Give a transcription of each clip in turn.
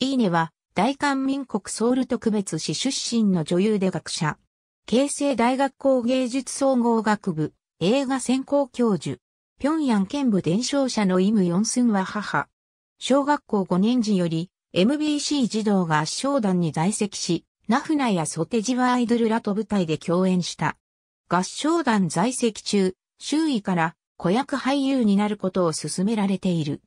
いいねは、大韓民国ソウル特別市出身の女優で学者。京成大学校芸術総合学部、映画専攻教授。平壌県部伝承者のイム・ヨンスンは母。小学校5年時より、MBC 児童が合唱団に在籍し、ナフナやソテジワアイドルらと舞台で共演した。合唱団在籍中、周囲から子役俳優になることを勧められている。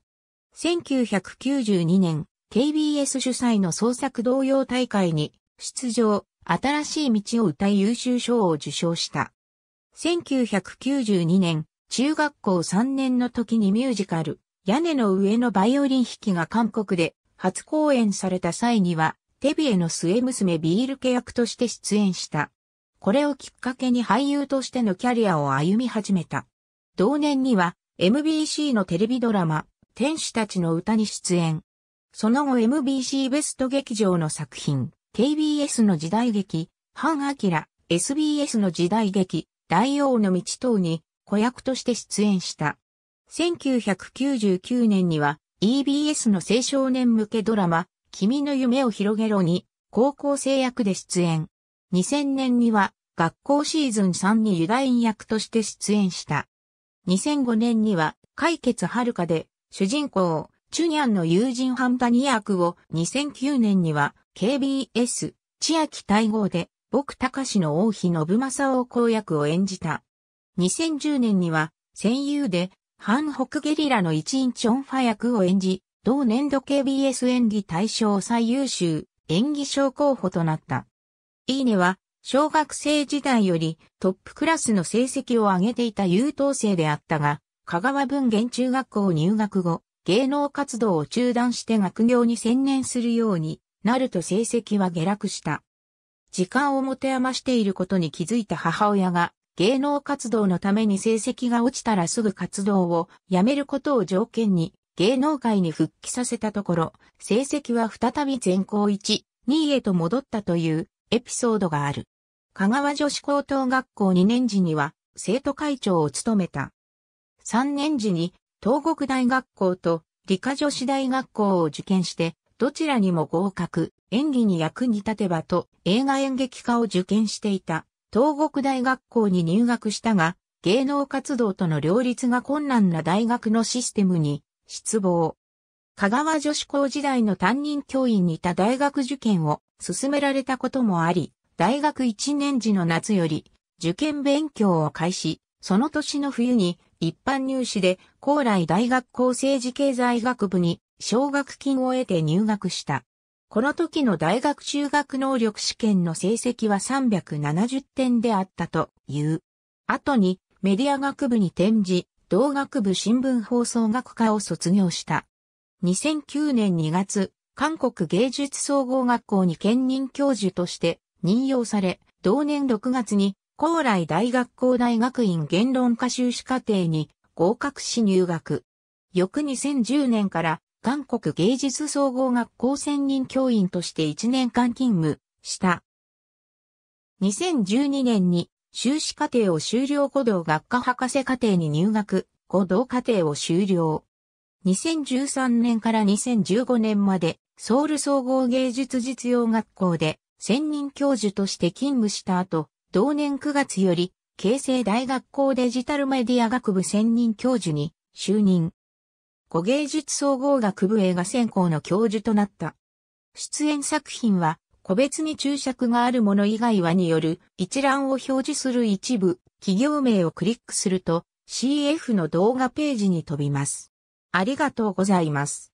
1992年、KBS 主催の創作同様大会に出場、新しい道を歌い優秀賞を受賞した。1992年、中学校3年の時にミュージカル、屋根の上のバイオリン弾きが韓国で初公演された際には、テビエの末娘ビールケ役として出演した。これをきっかけに俳優としてのキャリアを歩み始めた。同年には MBC のテレビドラマ、天使たちの歌に出演。その後 MBC ベスト劇場の作品、KBS の時代劇、ハン・アキラ、SBS の時代劇、大王の道等に子役として出演した。1999年には EBS の青少年向けドラマ、君の夢を広げろに高校生役で出演。2000年には学校シーズン3にユダイン役として出演した。2005年には解決遥かで主人公チュニャンの友人ハンパニ役を2009年には KBS 千秋大号で僕高志の王妃信正を公役を演じた。2010年には戦友で反北ゲリラの一員チョンファ役を演じ、同年度 KBS 演技大賞最優秀演技賞候補となった。いいねは小学生時代よりトップクラスの成績を上げていた優等生であったが、香川文元中学校入学後、芸能活動を中断して学業に専念するようになると成績は下落した。時間を持て余していることに気づいた母親が、芸能活動のために成績が落ちたらすぐ活動をやめることを条件に、芸能界に復帰させたところ、成績は再び全校1、2位へと戻ったというエピソードがある。香川女子高等学校2年時には生徒会長を務めた。3年時に東国大学校と理科女子大学校を受験して、どちらにも合格、演技に役に立てばと映画演劇科を受験していた東国大学校に入学したが、芸能活動との両立が困難な大学のシステムに失望。香川女子校時代の担任教員にいた大学受験を勧められたこともあり、大学1年時の夏より受験勉強を開始、その年の冬に一般入試で、高麗大学校政治経済学部に、奨学金を得て入学した。この時の大学中学能力試験の成績は370点であったという。後にメディア学部に転じ、同学部新聞放送学科を卒業した。2009年2月、韓国芸術総合学校に兼任教授として任用され、同年6月に高麗大学校大学院言論科修士課程に合格し入学。翌2010年から、韓国芸術総合学校専任教員として1年間勤務した。2012年に修士課程を修了後同学科博士課程に入学後同課程を修了。2013年から2015年までソウル総合芸術実用学校で専任教授として勤務した後、同年9月より、京成大学校デジタルメディア学部専任教授に就任。古芸術総合学部映画専攻の教授となった。出演作品は、個別に注釈があるもの以外はによる一覧を表示する一部、企業名をクリックすると CF の動画ページに飛びます。ありがとうございます。